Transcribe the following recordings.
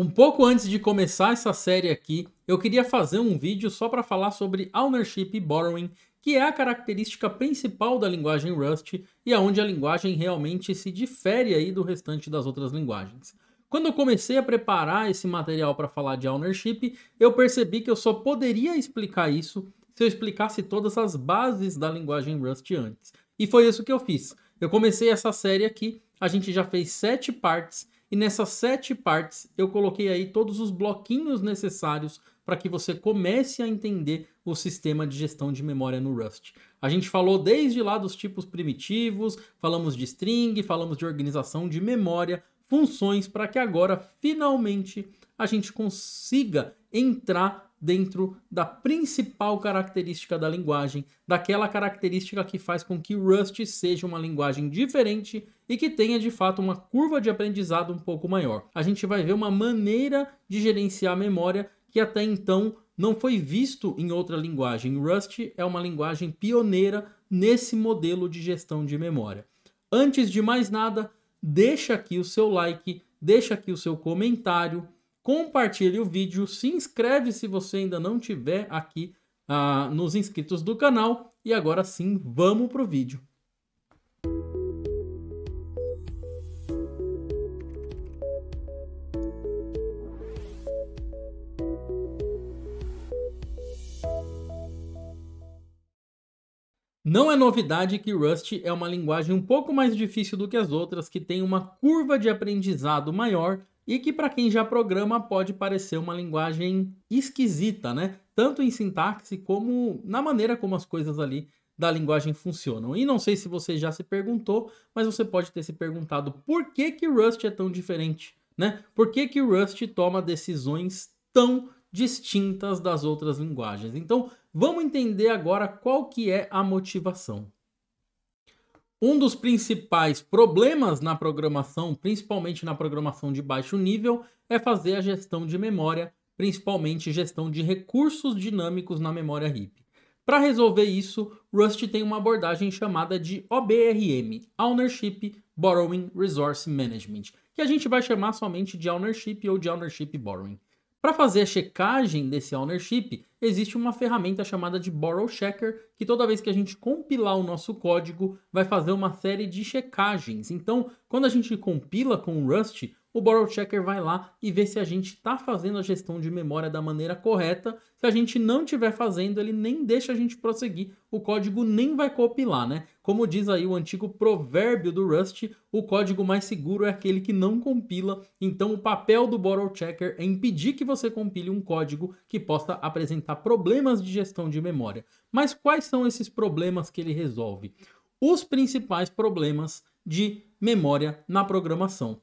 Um pouco antes de começar essa série aqui, eu queria fazer um vídeo só para falar sobre ownership e borrowing, que é a característica principal da linguagem Rust e aonde é a linguagem realmente se difere aí do restante das outras linguagens. Quando eu comecei a preparar esse material para falar de ownership, eu percebi que eu só poderia explicar isso se eu explicasse todas as bases da linguagem Rust antes. E foi isso que eu fiz. Eu comecei essa série aqui, a gente já fez sete partes e nessas sete partes eu coloquei aí todos os bloquinhos necessários para que você comece a entender o sistema de gestão de memória no Rust. A gente falou desde lá dos tipos primitivos, falamos de string, falamos de organização de memória, funções, para que agora finalmente a gente consiga entrar dentro da principal característica da linguagem, daquela característica que faz com que Rust seja uma linguagem diferente e que tenha de fato uma curva de aprendizado um pouco maior. A gente vai ver uma maneira de gerenciar a memória que até então não foi visto em outra linguagem. Rust é uma linguagem pioneira nesse modelo de gestão de memória. Antes de mais nada, deixa aqui o seu like, deixa aqui o seu comentário compartilhe o vídeo, se inscreve se você ainda não tiver aqui ah, nos inscritos do canal. E agora sim, vamos para o vídeo. Não é novidade que Rust é uma linguagem um pouco mais difícil do que as outras, que tem uma curva de aprendizado maior e que para quem já programa pode parecer uma linguagem esquisita, né? Tanto em sintaxe como na maneira como as coisas ali da linguagem funcionam. E não sei se você já se perguntou, mas você pode ter se perguntado por que que Rust é tão diferente, né? Por que que Rust toma decisões tão distintas das outras linguagens? Então, vamos entender agora qual que é a motivação. Um dos principais problemas na programação, principalmente na programação de baixo nível, é fazer a gestão de memória, principalmente gestão de recursos dinâmicos na memória RIP. Para resolver isso, Rust tem uma abordagem chamada de OBRM, Ownership Borrowing Resource Management, que a gente vai chamar somente de Ownership ou de Ownership Borrowing. Para fazer a checagem desse ownership, existe uma ferramenta chamada de Borrow Checker, que toda vez que a gente compilar o nosso código, vai fazer uma série de checagens. Então, quando a gente compila com o Rust, o Borrow Checker vai lá e vê se a gente está fazendo a gestão de memória da maneira correta. Se a gente não estiver fazendo, ele nem deixa a gente prosseguir, o código nem vai compilar, né? Como diz aí o antigo provérbio do Rust, o código mais seguro é aquele que não compila, então o papel do Bottle Checker é impedir que você compile um código que possa apresentar problemas de gestão de memória. Mas quais são esses problemas que ele resolve? Os principais problemas de memória na programação.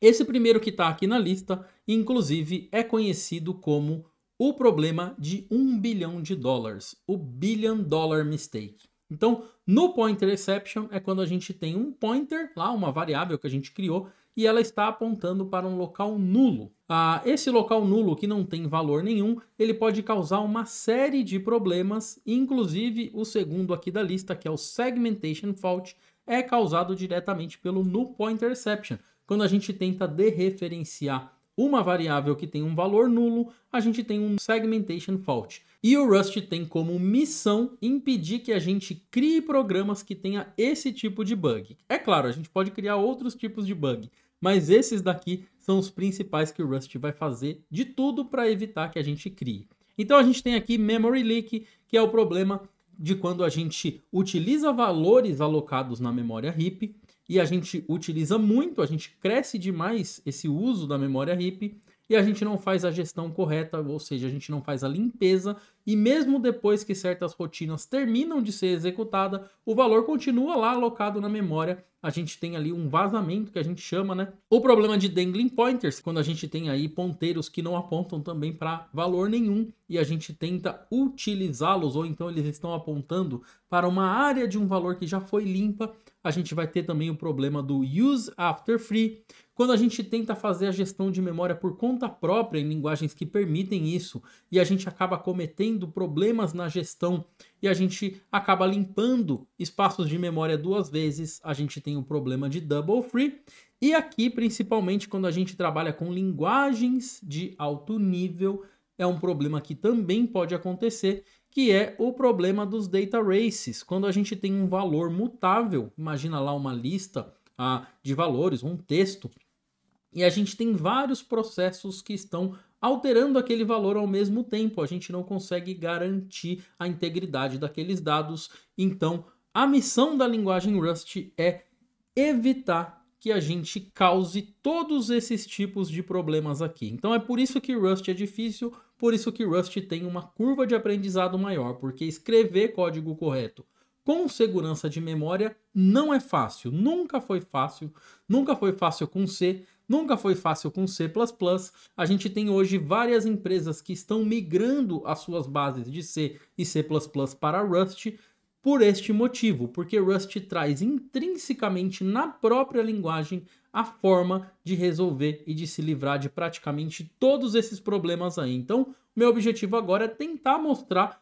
Esse primeiro que está aqui na lista, inclusive, é conhecido como o problema de um bilhão de dólares, o Billion Dollar Mistake. Então, no pointer exception é quando a gente tem um pointer lá, uma variável que a gente criou, e ela está apontando para um local nulo. Ah, esse local nulo, que não tem valor nenhum, ele pode causar uma série de problemas, inclusive o segundo aqui da lista, que é o segmentation fault, é causado diretamente pelo null pointer exception, quando a gente tenta dereferenciar uma variável que tem um valor nulo, a gente tem um segmentation fault. E o Rust tem como missão impedir que a gente crie programas que tenha esse tipo de bug. É claro, a gente pode criar outros tipos de bug, mas esses daqui são os principais que o Rust vai fazer de tudo para evitar que a gente crie. Então a gente tem aqui memory leak, que é o problema de quando a gente utiliza valores alocados na memória heap e a gente utiliza muito, a gente cresce demais esse uso da memória RIP e a gente não faz a gestão correta, ou seja, a gente não faz a limpeza e mesmo depois que certas rotinas terminam de ser executada, o valor continua lá alocado na memória. A gente tem ali um vazamento que a gente chama, né? O problema de dangling pointers, quando a gente tem aí ponteiros que não apontam também para valor nenhum e a gente tenta utilizá-los ou então eles estão apontando para uma área de um valor que já foi limpa a gente vai ter também o problema do use after free, quando a gente tenta fazer a gestão de memória por conta própria em linguagens que permitem isso, e a gente acaba cometendo problemas na gestão e a gente acaba limpando espaços de memória duas vezes, a gente tem o problema de double free. E aqui, principalmente quando a gente trabalha com linguagens de alto nível, é um problema que também pode acontecer que é o problema dos data races. Quando a gente tem um valor mutável, imagina lá uma lista ah, de valores, um texto, e a gente tem vários processos que estão alterando aquele valor ao mesmo tempo. A gente não consegue garantir a integridade daqueles dados. Então, a missão da linguagem Rust é evitar que a gente cause todos esses tipos de problemas aqui. Então é por isso que Rust é difícil, por isso que Rust tem uma curva de aprendizado maior, porque escrever código correto com segurança de memória não é fácil, nunca foi fácil, nunca foi fácil com C, nunca foi fácil com C++. A gente tem hoje várias empresas que estão migrando as suas bases de C e C++ para Rust, por este motivo, porque Rust traz intrinsecamente na própria linguagem a forma de resolver e de se livrar de praticamente todos esses problemas aí. Então, meu objetivo agora é tentar mostrar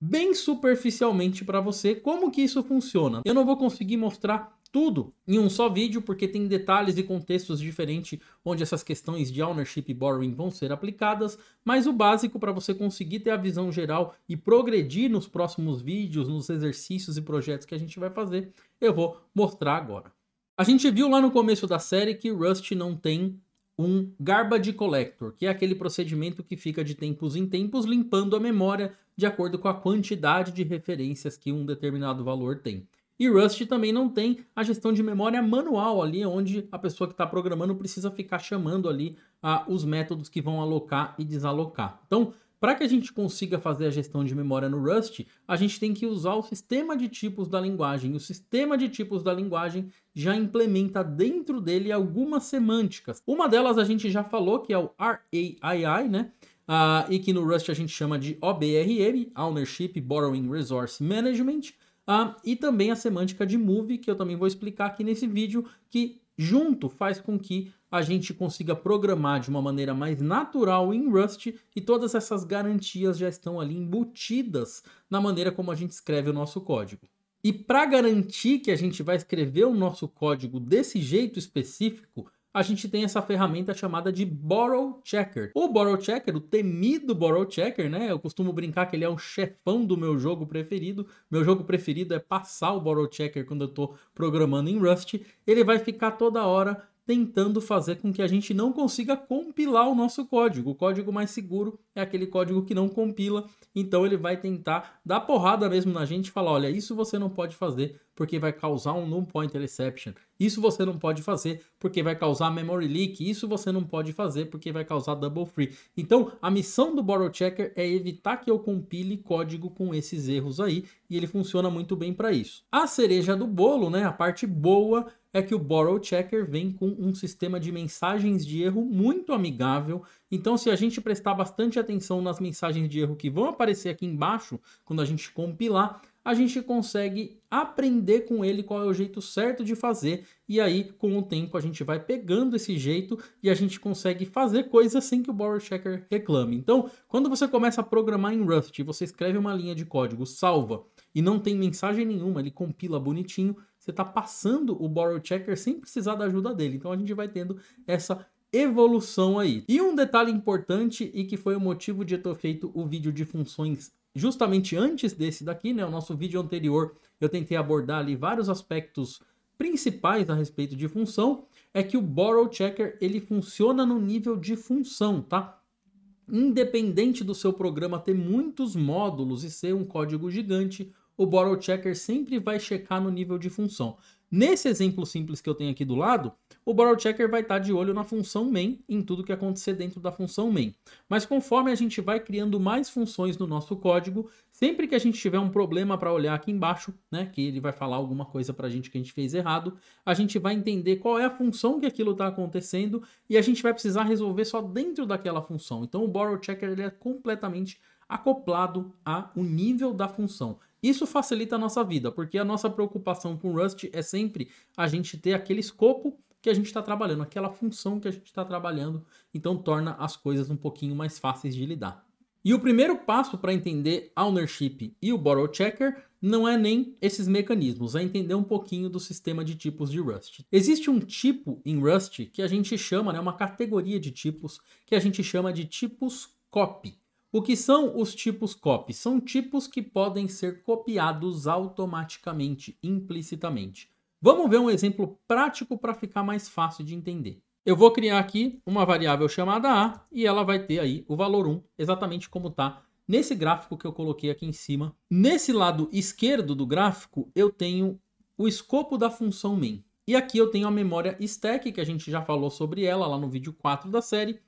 bem superficialmente para você como que isso funciona. Eu não vou conseguir mostrar tudo em um só vídeo, porque tem detalhes e contextos diferentes onde essas questões de ownership e borrowing vão ser aplicadas, mas o básico para você conseguir ter a visão geral e progredir nos próximos vídeos, nos exercícios e projetos que a gente vai fazer, eu vou mostrar agora. A gente viu lá no começo da série que Rust não tem um garbage collector, que é aquele procedimento que fica de tempos em tempos limpando a memória de acordo com a quantidade de referências que um determinado valor tem. E Rust também não tem a gestão de memória manual ali, onde a pessoa que está programando precisa ficar chamando ali ah, os métodos que vão alocar e desalocar. Então, para que a gente consiga fazer a gestão de memória no Rust, a gente tem que usar o sistema de tipos da linguagem. O sistema de tipos da linguagem já implementa dentro dele algumas semânticas. Uma delas a gente já falou, que é o RAII, né? Ah, e que no Rust a gente chama de OBRM, Ownership Borrowing Resource Management. Ah, e também a semântica de move, que eu também vou explicar aqui nesse vídeo, que junto faz com que a gente consiga programar de uma maneira mais natural em Rust e todas essas garantias já estão ali embutidas na maneira como a gente escreve o nosso código. E para garantir que a gente vai escrever o nosso código desse jeito específico, a gente tem essa ferramenta chamada de Borrow Checker. O Borrow Checker, o temido Borrow Checker, né? Eu costumo brincar que ele é um chefão do meu jogo preferido. Meu jogo preferido é passar o Borrow Checker quando eu estou programando em Rust. Ele vai ficar toda hora tentando fazer com que a gente não consiga compilar o nosso código. O código mais seguro é aquele código que não compila, então ele vai tentar dar porrada mesmo na gente e falar: olha, isso você não pode fazer porque vai causar um null pointer exception. Isso você não pode fazer porque vai causar memory leak. Isso você não pode fazer porque vai causar double free. Então, a missão do borrow checker é evitar que eu compile código com esses erros aí, e ele funciona muito bem para isso. A cereja do bolo, né, a parte boa é que o Borrow Checker vem com um sistema de mensagens de erro muito amigável. Então, se a gente prestar bastante atenção nas mensagens de erro que vão aparecer aqui embaixo, quando a gente compilar, a gente consegue aprender com ele qual é o jeito certo de fazer. E aí, com o tempo, a gente vai pegando esse jeito e a gente consegue fazer coisas sem que o Borrow Checker reclame. Então, quando você começa a programar em Rust, você escreve uma linha de código, salva e não tem mensagem nenhuma, ele compila bonitinho você está passando o borrow checker sem precisar da ajuda dele. Então a gente vai tendo essa evolução aí. E um detalhe importante e que foi o motivo de eu ter feito o vídeo de funções justamente antes desse daqui, né? O nosso vídeo anterior, eu tentei abordar ali vários aspectos principais a respeito de função, é que o borrow checker, ele funciona no nível de função, tá? Independente do seu programa ter muitos módulos e ser um código gigante o Borrow Checker sempre vai checar no nível de função. Nesse exemplo simples que eu tenho aqui do lado, o Borrow Checker vai estar tá de olho na função main, em tudo que acontecer dentro da função main. Mas conforme a gente vai criando mais funções no nosso código, sempre que a gente tiver um problema para olhar aqui embaixo, né, que ele vai falar alguma coisa para a gente que a gente fez errado, a gente vai entender qual é a função que aquilo está acontecendo e a gente vai precisar resolver só dentro daquela função. Então o Borrow Checker ele é completamente acoplado ao nível da função. Isso facilita a nossa vida, porque a nossa preocupação com Rust é sempre a gente ter aquele escopo que a gente está trabalhando, aquela função que a gente está trabalhando, então torna as coisas um pouquinho mais fáceis de lidar. E o primeiro passo para entender ownership e o borrow checker não é nem esses mecanismos, é entender um pouquinho do sistema de tipos de Rust. Existe um tipo em Rust que a gente chama, né, uma categoria de tipos que a gente chama de tipos copy. O que são os tipos copy? São tipos que podem ser copiados automaticamente, implicitamente. Vamos ver um exemplo prático para ficar mais fácil de entender. Eu vou criar aqui uma variável chamada A e ela vai ter aí o valor 1, exatamente como está nesse gráfico que eu coloquei aqui em cima. Nesse lado esquerdo do gráfico, eu tenho o escopo da função main. E aqui eu tenho a memória stack, que a gente já falou sobre ela lá no vídeo 4 da série.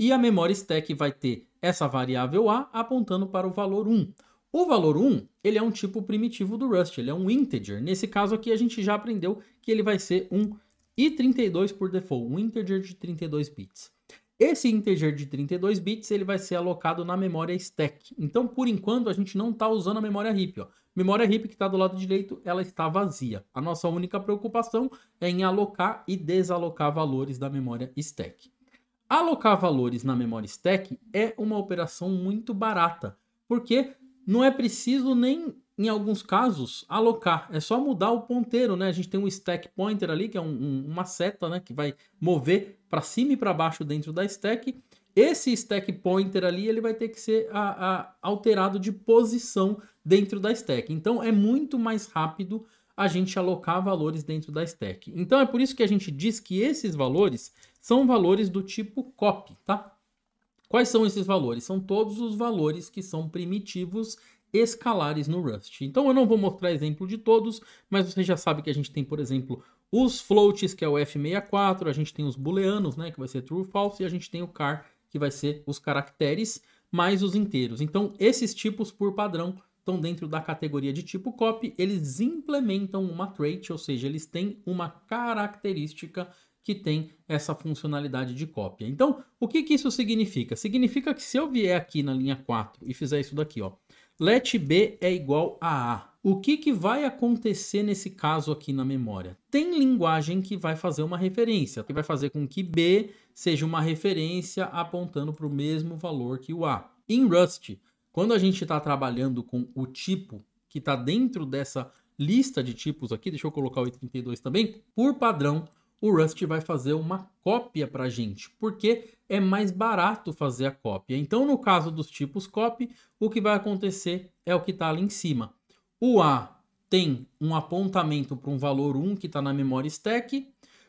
E a memória stack vai ter essa variável a apontando para o valor 1. O valor 1 ele é um tipo primitivo do Rust, ele é um integer. Nesse caso aqui, a gente já aprendeu que ele vai ser um i32 por default, um integer de 32 bits. Esse integer de 32 bits ele vai ser alocado na memória stack. Então, por enquanto, a gente não está usando a memória heap. Ó. Memória heap que está do lado direito, ela está vazia. A nossa única preocupação é em alocar e desalocar valores da memória stack. Alocar valores na memória stack é uma operação muito barata, porque não é preciso nem, em alguns casos, alocar. É só mudar o ponteiro, né? A gente tem um stack pointer ali, que é um, um, uma seta né, que vai mover para cima e para baixo dentro da stack. Esse stack pointer ali ele vai ter que ser a, a, alterado de posição dentro da stack. Então é muito mais rápido a gente alocar valores dentro da stack. Então é por isso que a gente diz que esses valores são valores do tipo copy, tá? Quais são esses valores? São todos os valores que são primitivos escalares no Rust. Então eu não vou mostrar exemplo de todos, mas você já sabe que a gente tem, por exemplo, os floats, que é o F64, a gente tem os booleanos, né, que vai ser true false, e a gente tem o car, que vai ser os caracteres mais os inteiros. Então esses tipos por padrão então, dentro da categoria de tipo copy, eles implementam uma trait, ou seja, eles têm uma característica que tem essa funcionalidade de cópia. Então, o que, que isso significa? Significa que se eu vier aqui na linha 4 e fizer isso daqui, ó, let B é igual a A. O que, que vai acontecer nesse caso aqui na memória? Tem linguagem que vai fazer uma referência, que vai fazer com que B seja uma referência apontando para o mesmo valor que o A. Em Rust, quando a gente está trabalhando com o tipo que está dentro dessa lista de tipos aqui, deixa eu colocar o i32 também, por padrão, o Rust vai fazer uma cópia para a gente, porque é mais barato fazer a cópia. Então, no caso dos tipos copy, o que vai acontecer é o que está ali em cima. O A tem um apontamento para um valor 1 que está na memória stack.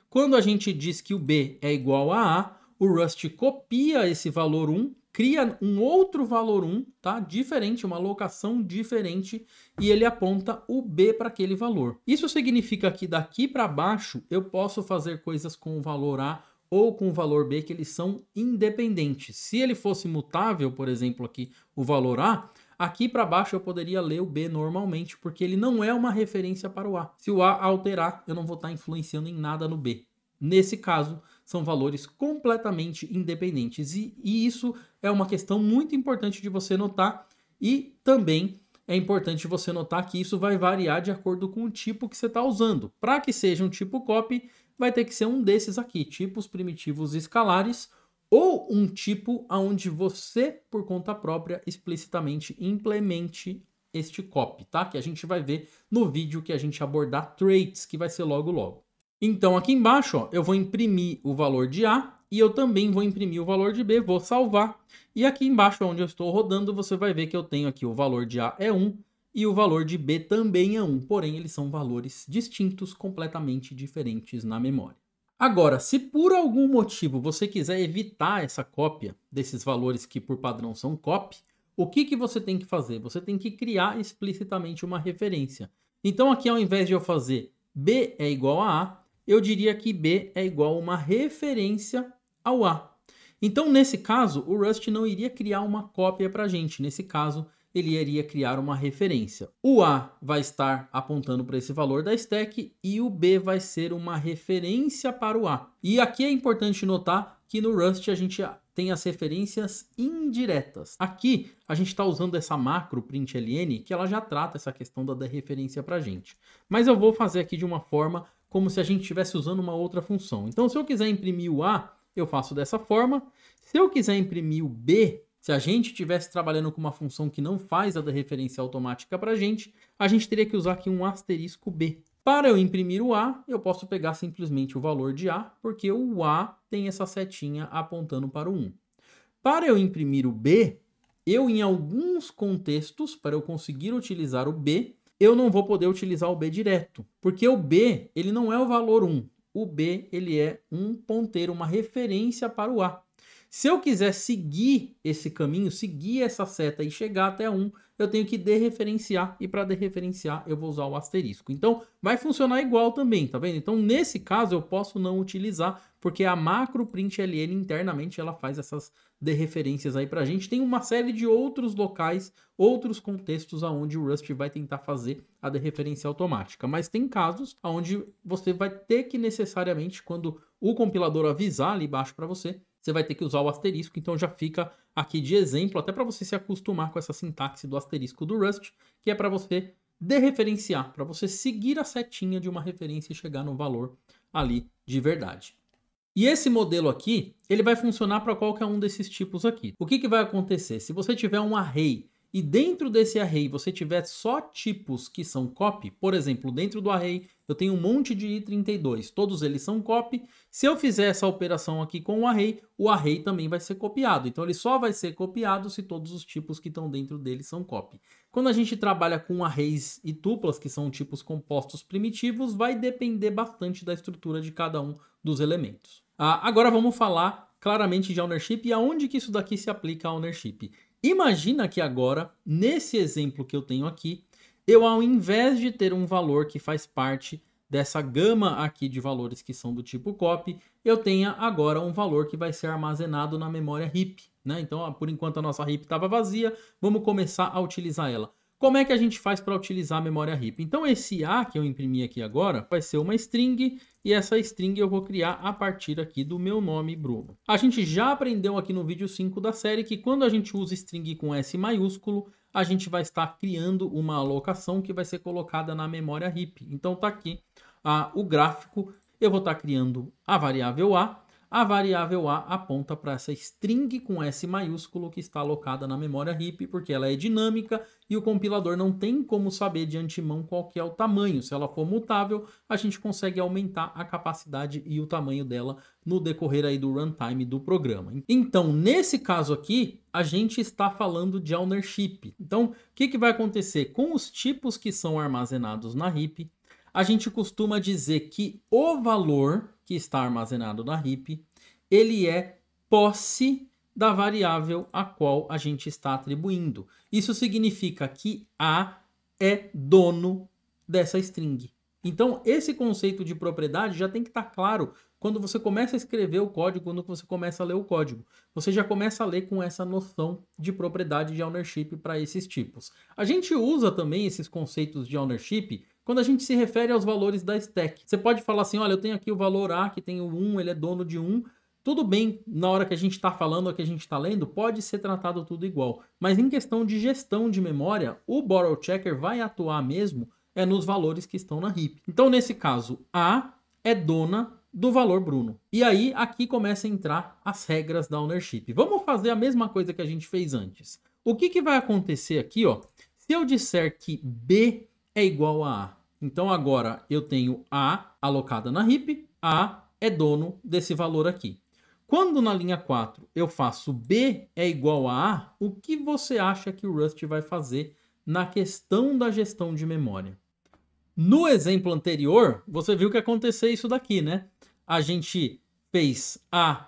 Quando a gente diz que o B é igual a A, o Rust copia esse valor 1 cria um outro valor 1, tá? Diferente, uma alocação diferente, e ele aponta o B para aquele valor. Isso significa que daqui para baixo eu posso fazer coisas com o valor A ou com o valor B que eles são independentes. Se ele fosse mutável, por exemplo, aqui o valor A, aqui para baixo eu poderia ler o B normalmente, porque ele não é uma referência para o A. Se o A alterar, eu não vou estar tá influenciando em nada no B. Nesse caso, são valores completamente independentes. E, e isso é uma questão muito importante de você notar e também é importante você notar que isso vai variar de acordo com o tipo que você está usando. Para que seja um tipo copy, vai ter que ser um desses aqui, tipos primitivos escalares, ou um tipo onde você, por conta própria, explicitamente implemente este copy, tá? Que a gente vai ver no vídeo que a gente abordar traits, que vai ser logo logo. Então aqui embaixo ó, eu vou imprimir o valor de A e eu também vou imprimir o valor de B, vou salvar. E aqui embaixo onde eu estou rodando, você vai ver que eu tenho aqui o valor de A é 1 e o valor de B também é 1, porém eles são valores distintos, completamente diferentes na memória. Agora, se por algum motivo você quiser evitar essa cópia desses valores que por padrão são copy, o que, que você tem que fazer? Você tem que criar explicitamente uma referência. Então aqui ao invés de eu fazer B é igual a A, eu diria que B é igual a uma referência ao A. Então, nesse caso, o Rust não iria criar uma cópia para a gente. Nesse caso, ele iria criar uma referência. O A vai estar apontando para esse valor da stack e o B vai ser uma referência para o A. E aqui é importante notar que no Rust a gente tem as referências indiretas. Aqui a gente está usando essa macro println que ela já trata essa questão da referência para a gente. Mas eu vou fazer aqui de uma forma como se a gente estivesse usando uma outra função. Então, se eu quiser imprimir o A, eu faço dessa forma. Se eu quiser imprimir o B, se a gente estivesse trabalhando com uma função que não faz a da referência automática para a gente, a gente teria que usar aqui um asterisco B. Para eu imprimir o A, eu posso pegar simplesmente o valor de A, porque o A tem essa setinha apontando para o 1. Para eu imprimir o B, eu em alguns contextos, para eu conseguir utilizar o B, eu não vou poder utilizar o B direto, porque o B ele não é o valor 1. O B ele é um ponteiro, uma referência para o A. Se eu quiser seguir esse caminho, seguir essa seta e chegar até 1, eu tenho que derreferenciar e para derreferenciar eu vou usar o asterisco. Então, vai funcionar igual também, tá vendo? Então, nesse caso eu posso não utilizar, porque a macro println internamente ela faz essas dê referências aí pra gente. Tem uma série de outros locais, outros contextos aonde o Rust vai tentar fazer a referência automática, mas tem casos aonde você vai ter que necessariamente quando o compilador avisar ali embaixo para você, você vai ter que usar o asterisco, então já fica aqui de exemplo, até para você se acostumar com essa sintaxe do asterisco do Rust, que é para você dereferenciar, para você seguir a setinha de uma referência e chegar no valor ali de verdade. E esse modelo aqui, ele vai funcionar para qualquer um desses tipos aqui. O que, que vai acontecer? Se você tiver um array e dentro desse array você tiver só tipos que são copy, por exemplo, dentro do array eu tenho um monte de i32, todos eles são copy. Se eu fizer essa operação aqui com o array, o array também vai ser copiado. Então ele só vai ser copiado se todos os tipos que estão dentro dele são copy. Quando a gente trabalha com arrays e tuplas, que são tipos compostos primitivos, vai depender bastante da estrutura de cada um dos elementos. Ah, agora vamos falar claramente de ownership e aonde que isso daqui se aplica a ownership. Imagina que agora, nesse exemplo que eu tenho aqui, eu ao invés de ter um valor que faz parte dessa gama aqui de valores que são do tipo copy, eu tenha agora um valor que vai ser armazenado na memória heap. Né? Então, ah, por enquanto a nossa heap estava vazia, vamos começar a utilizar ela. Como é que a gente faz para utilizar a memória RIP? Então esse A que eu imprimi aqui agora vai ser uma string e essa string eu vou criar a partir aqui do meu nome Bruno. A gente já aprendeu aqui no vídeo 5 da série que quando a gente usa string com S maiúsculo, a gente vai estar criando uma alocação que vai ser colocada na memória RIP. Então está aqui ah, o gráfico, eu vou estar criando a variável A a variável A aponta para essa string com S maiúsculo que está alocada na memória RIP, porque ela é dinâmica e o compilador não tem como saber de antemão qual que é o tamanho. Se ela for mutável, a gente consegue aumentar a capacidade e o tamanho dela no decorrer aí do runtime do programa. Então, nesse caso aqui, a gente está falando de ownership. Então, o que, que vai acontecer? Com os tipos que são armazenados na RIP, a gente costuma dizer que o valor que está armazenado na RIP, ele é posse da variável a qual a gente está atribuindo. Isso significa que A é dono dessa string. Então, esse conceito de propriedade já tem que estar tá claro quando você começa a escrever o código, quando você começa a ler o código. Você já começa a ler com essa noção de propriedade de ownership para esses tipos. A gente usa também esses conceitos de ownership quando a gente se refere aos valores da stack, você pode falar assim: olha, eu tenho aqui o valor A, que tem o 1, ele é dono de 1. Tudo bem, na hora que a gente está falando ou que a gente está lendo, pode ser tratado tudo igual. Mas em questão de gestão de memória, o borrow checker vai atuar mesmo é nos valores que estão na heap. Então, nesse caso, A é dona do valor Bruno. E aí, aqui começa a entrar as regras da ownership. Vamos fazer a mesma coisa que a gente fez antes. O que, que vai acontecer aqui? Ó? Se eu disser que B é igual a A, então agora eu tenho A alocada na RIP, A é dono desse valor aqui. Quando na linha 4 eu faço B é igual a A, o que você acha que o Rust vai fazer na questão da gestão de memória? No exemplo anterior, você viu que aconteceu isso daqui, né? A gente fez A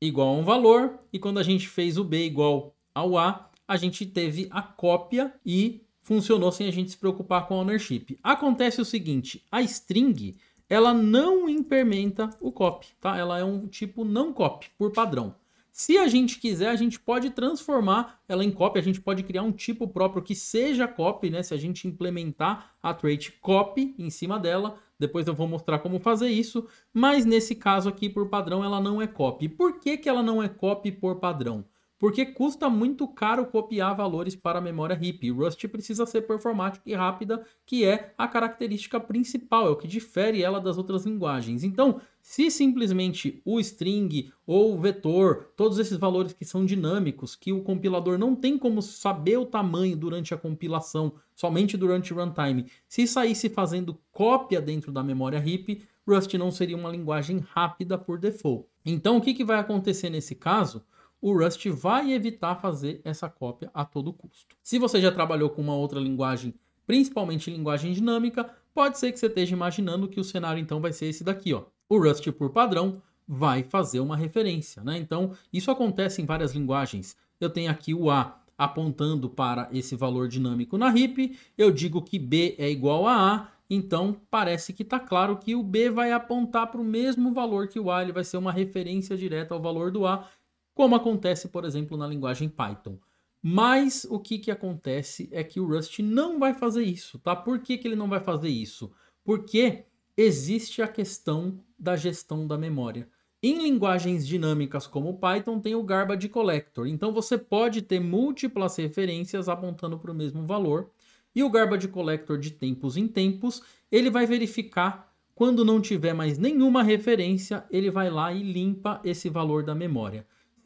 igual a um valor, e quando a gente fez o B igual ao A, a gente teve a cópia e funcionou sem a gente se preocupar com a ownership. Acontece o seguinte, a string ela não implementa o copy, tá? Ela é um tipo não copy por padrão. Se a gente quiser, a gente pode transformar ela em copy, a gente pode criar um tipo próprio que seja copy, né? Se a gente implementar a trait copy em cima dela, depois eu vou mostrar como fazer isso, mas nesse caso aqui, por padrão, ela não é copy. Por que, que ela não é copy por padrão? porque custa muito caro copiar valores para a memória heap. Rust precisa ser performática e rápida, que é a característica principal, é o que difere ela das outras linguagens. Então, se simplesmente o string ou o vetor, todos esses valores que são dinâmicos, que o compilador não tem como saber o tamanho durante a compilação, somente durante o runtime, se saísse fazendo cópia dentro da memória heap, Rust não seria uma linguagem rápida por default. Então, o que, que vai acontecer nesse caso? o Rust vai evitar fazer essa cópia a todo custo. Se você já trabalhou com uma outra linguagem, principalmente linguagem dinâmica, pode ser que você esteja imaginando que o cenário então vai ser esse daqui, ó. O Rust por padrão vai fazer uma referência, né? Então, isso acontece em várias linguagens. Eu tenho aqui o A apontando para esse valor dinâmico na heap, eu digo que B é igual a A, então parece que está claro que o B vai apontar para o mesmo valor que o A, ele vai ser uma referência direta ao valor do A, como acontece, por exemplo, na linguagem Python. Mas o que, que acontece é que o Rust não vai fazer isso, tá? Por que, que ele não vai fazer isso? Porque existe a questão da gestão da memória. Em linguagens dinâmicas como o Python, tem o garbage collector. Então você pode ter múltiplas referências apontando para o mesmo valor. E o garbage collector de tempos em tempos, ele vai verificar quando não tiver mais nenhuma referência, ele vai lá e limpa esse valor da memória.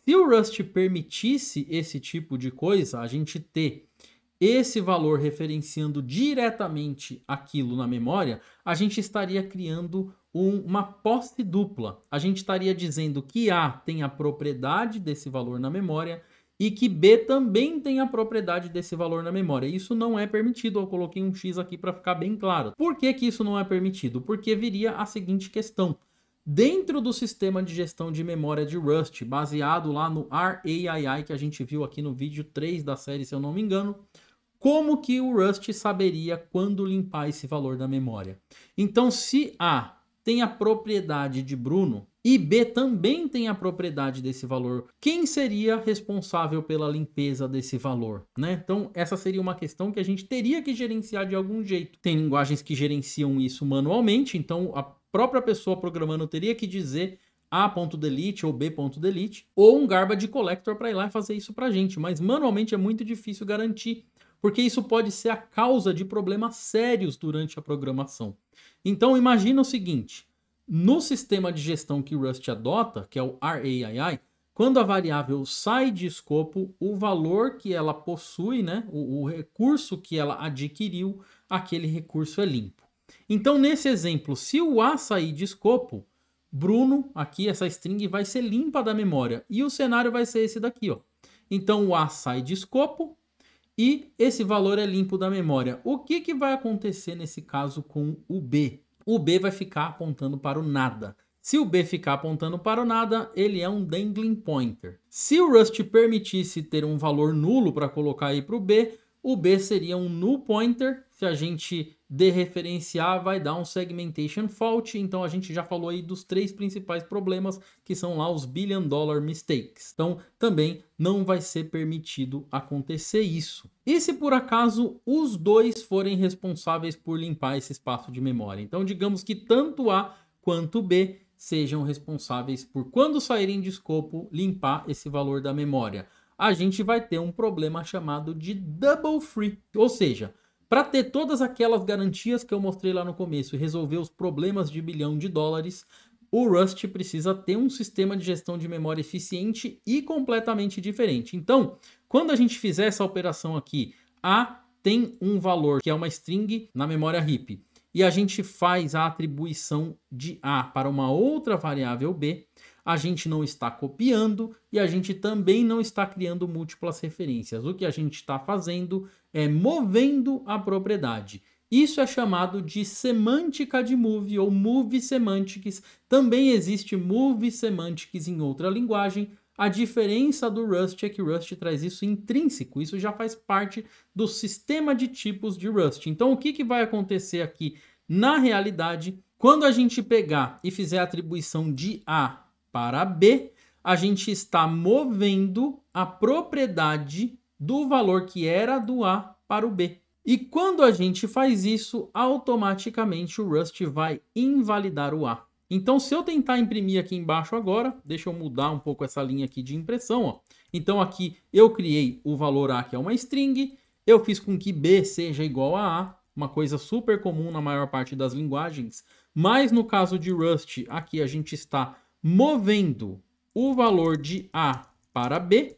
Se o Rust permitisse esse tipo de coisa, a gente ter esse valor referenciando diretamente aquilo na memória, a gente estaria criando um, uma posse dupla. A gente estaria dizendo que A tem a propriedade desse valor na memória e que B também tem a propriedade desse valor na memória. Isso não é permitido. Eu coloquei um X aqui para ficar bem claro. Por que, que isso não é permitido? Porque viria a seguinte questão dentro do sistema de gestão de memória de Rust, baseado lá no RAII que a gente viu aqui no vídeo 3 da série, se eu não me engano, como que o Rust saberia quando limpar esse valor da memória? Então, se A tem a propriedade de Bruno e B também tem a propriedade desse valor, quem seria responsável pela limpeza desse valor? Né? Então, essa seria uma questão que a gente teria que gerenciar de algum jeito. Tem linguagens que gerenciam isso manualmente, então a própria pessoa programando teria que dizer a.delete ou b.delete, ou um garbage collector para ir lá e fazer isso para a gente. Mas manualmente é muito difícil garantir, porque isso pode ser a causa de problemas sérios durante a programação. Então imagina o seguinte, no sistema de gestão que o Rust adota, que é o RAII, quando a variável sai de escopo, o valor que ela possui, né, o, o recurso que ela adquiriu, aquele recurso é limpo. Então, nesse exemplo, se o A sair de escopo, Bruno, aqui, essa string vai ser limpa da memória. E o cenário vai ser esse daqui, ó. Então, o A sai de escopo e esse valor é limpo da memória. O que, que vai acontecer nesse caso com o B? O B vai ficar apontando para o nada. Se o B ficar apontando para o nada, ele é um dangling pointer. Se o Rust permitisse ter um valor nulo para colocar aí para o B, o B seria um null pointer, se a gente dereferenciar, vai dar um segmentation fault. Então a gente já falou aí dos três principais problemas, que são lá os billion dollar mistakes. Então também não vai ser permitido acontecer isso. E se por acaso os dois forem responsáveis por limpar esse espaço de memória? Então digamos que tanto A quanto B sejam responsáveis por quando saírem de escopo limpar esse valor da memória a gente vai ter um problema chamado de double free. Ou seja, para ter todas aquelas garantias que eu mostrei lá no começo e resolver os problemas de bilhão de dólares, o Rust precisa ter um sistema de gestão de memória eficiente e completamente diferente. Então, quando a gente fizer essa operação aqui, A tem um valor que é uma string na memória heap, e a gente faz a atribuição de A para uma outra variável B, a gente não está copiando e a gente também não está criando múltiplas referências. O que a gente está fazendo é movendo a propriedade. Isso é chamado de semântica de move ou move semantics. Também existe move semantics em outra linguagem. A diferença do Rust é que Rust traz isso intrínseco, isso já faz parte do sistema de tipos de Rust. Então, o que, que vai acontecer aqui na realidade? Quando a gente pegar e fizer a atribuição de A para B, a gente está movendo a propriedade do valor que era do A para o B. E quando a gente faz isso, automaticamente o Rust vai invalidar o A. Então, se eu tentar imprimir aqui embaixo agora, deixa eu mudar um pouco essa linha aqui de impressão. Ó. Então, aqui eu criei o valor A, que é uma string, eu fiz com que B seja igual a A, uma coisa super comum na maior parte das linguagens, mas no caso de Rust, aqui a gente está movendo o valor de A para B,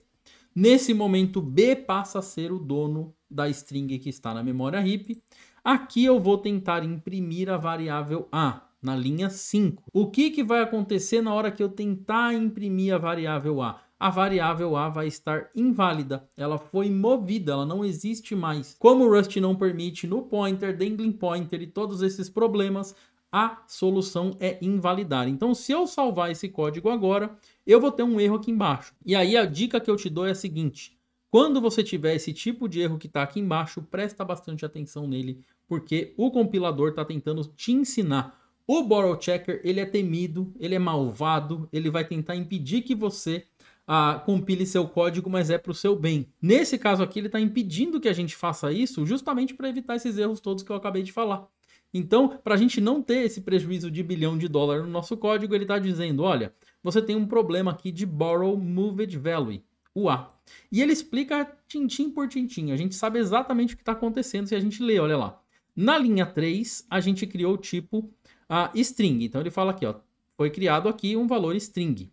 nesse momento B passa a ser o dono da string que está na memória heap. Aqui eu vou tentar imprimir a variável A na linha 5. O que, que vai acontecer na hora que eu tentar imprimir a variável A? a variável A vai estar inválida. Ela foi movida, ela não existe mais. Como o Rust não permite no pointer, dangling pointer e todos esses problemas, a solução é invalidar. Então, se eu salvar esse código agora, eu vou ter um erro aqui embaixo. E aí a dica que eu te dou é a seguinte: quando você tiver esse tipo de erro que está aqui embaixo, presta bastante atenção nele, porque o compilador está tentando te ensinar. O Borrow Checker ele é temido, ele é malvado, ele vai tentar impedir que você ah, compile seu código, mas é para o seu bem. Nesse caso aqui, ele está impedindo que a gente faça isso justamente para evitar esses erros todos que eu acabei de falar. Então, para a gente não ter esse prejuízo de bilhão de dólar no nosso código, ele está dizendo: olha, você tem um problema aqui de Borrow Moved Value, o A. E ele explica tintim por tintim. A gente sabe exatamente o que está acontecendo se a gente lê, olha lá. Na linha 3, a gente criou o tipo uh, string. Então ele fala aqui, ó, foi criado aqui um valor string.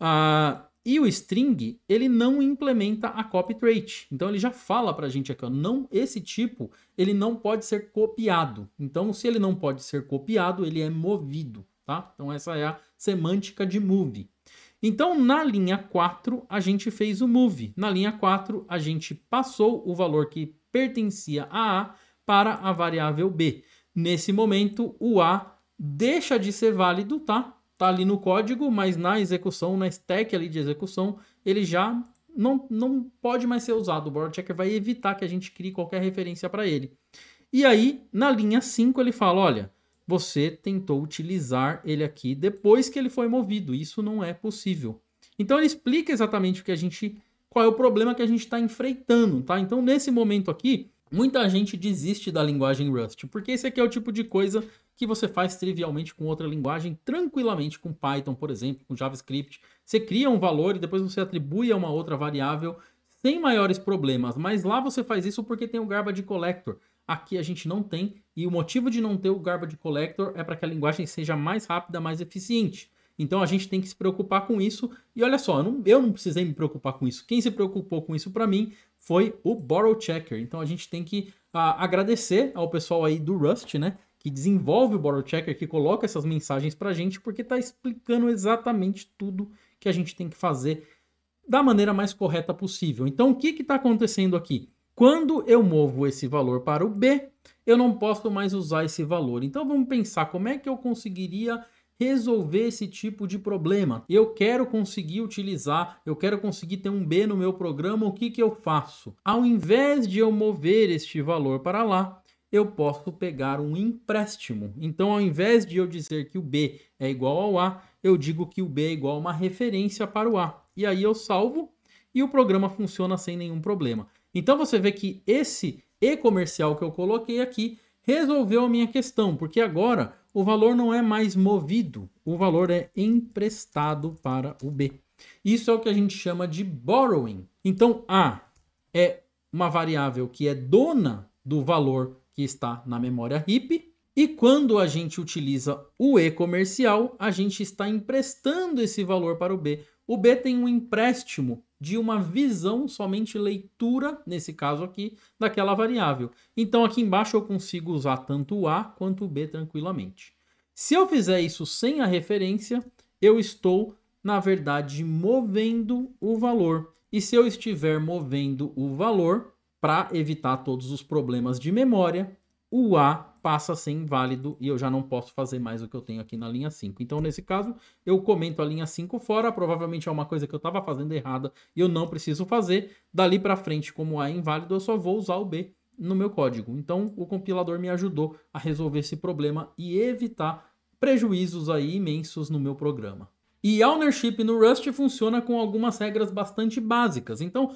Uh, e o string, ele não implementa a copy trait. Então ele já fala para a gente aqui, ó, não esse tipo, ele não pode ser copiado. Então se ele não pode ser copiado, ele é movido, tá? Então essa é a semântica de move. Então na linha 4 a gente fez o move. Na linha 4 a gente passou o valor que pertencia a A para a variável B. Nesse momento o A deixa de ser válido, tá? tá ali no código, mas na execução, na stack ali de execução, ele já não, não pode mais ser usado. O Border checker vai evitar que a gente crie qualquer referência para ele. E aí, na linha 5, ele fala: olha, você tentou utilizar ele aqui depois que ele foi movido. Isso não é possível. Então ele explica exatamente o que a gente. qual é o problema que a gente está enfrentando, tá? Então, nesse momento aqui, muita gente desiste da linguagem Rust, porque esse aqui é o tipo de coisa que você faz trivialmente com outra linguagem, tranquilamente com Python, por exemplo, com JavaScript. Você cria um valor e depois você atribui a uma outra variável sem maiores problemas, mas lá você faz isso porque tem o garbage collector. Aqui a gente não tem, e o motivo de não ter o garbage collector é para que a linguagem seja mais rápida, mais eficiente. Então a gente tem que se preocupar com isso. E olha só, eu não, eu não precisei me preocupar com isso. Quem se preocupou com isso para mim foi o Borrow Checker. Então a gente tem que a, ah, agradecer ao pessoal aí do Rust, né? que desenvolve o Borrow Checker, que coloca essas mensagens para a gente, porque está explicando exatamente tudo que a gente tem que fazer da maneira mais correta possível. Então, o que está acontecendo aqui? Quando eu movo esse valor para o B, eu não posso mais usar esse valor. Então, vamos pensar como é que eu conseguiria resolver esse tipo de problema. Eu quero conseguir utilizar, eu quero conseguir ter um B no meu programa, o que, que eu faço? Ao invés de eu mover este valor para lá, eu posso pegar um empréstimo. Então, ao invés de eu dizer que o B é igual ao A, eu digo que o B é igual a uma referência para o A. E aí eu salvo e o programa funciona sem nenhum problema. Então, você vê que esse E comercial que eu coloquei aqui resolveu a minha questão, porque agora o valor não é mais movido, o valor é emprestado para o B. Isso é o que a gente chama de borrowing. Então, A é uma variável que é dona do valor que está na memória RIP. E quando a gente utiliza o E comercial, a gente está emprestando esse valor para o B. O B tem um empréstimo de uma visão, somente leitura, nesse caso aqui, daquela variável. Então aqui embaixo eu consigo usar tanto o A quanto o B tranquilamente. Se eu fizer isso sem a referência, eu estou, na verdade, movendo o valor. E se eu estiver movendo o valor, para evitar todos os problemas de memória, o A passa a ser inválido e eu já não posso fazer mais o que eu tenho aqui na linha 5. Então, nesse caso, eu comento a linha 5 fora, provavelmente é uma coisa que eu estava fazendo errada e eu não preciso fazer. Dali para frente, como o A é inválido, eu só vou usar o B no meu código. Então, o compilador me ajudou a resolver esse problema e evitar prejuízos aí imensos no meu programa. E ownership no Rust funciona com algumas regras bastante básicas. Então,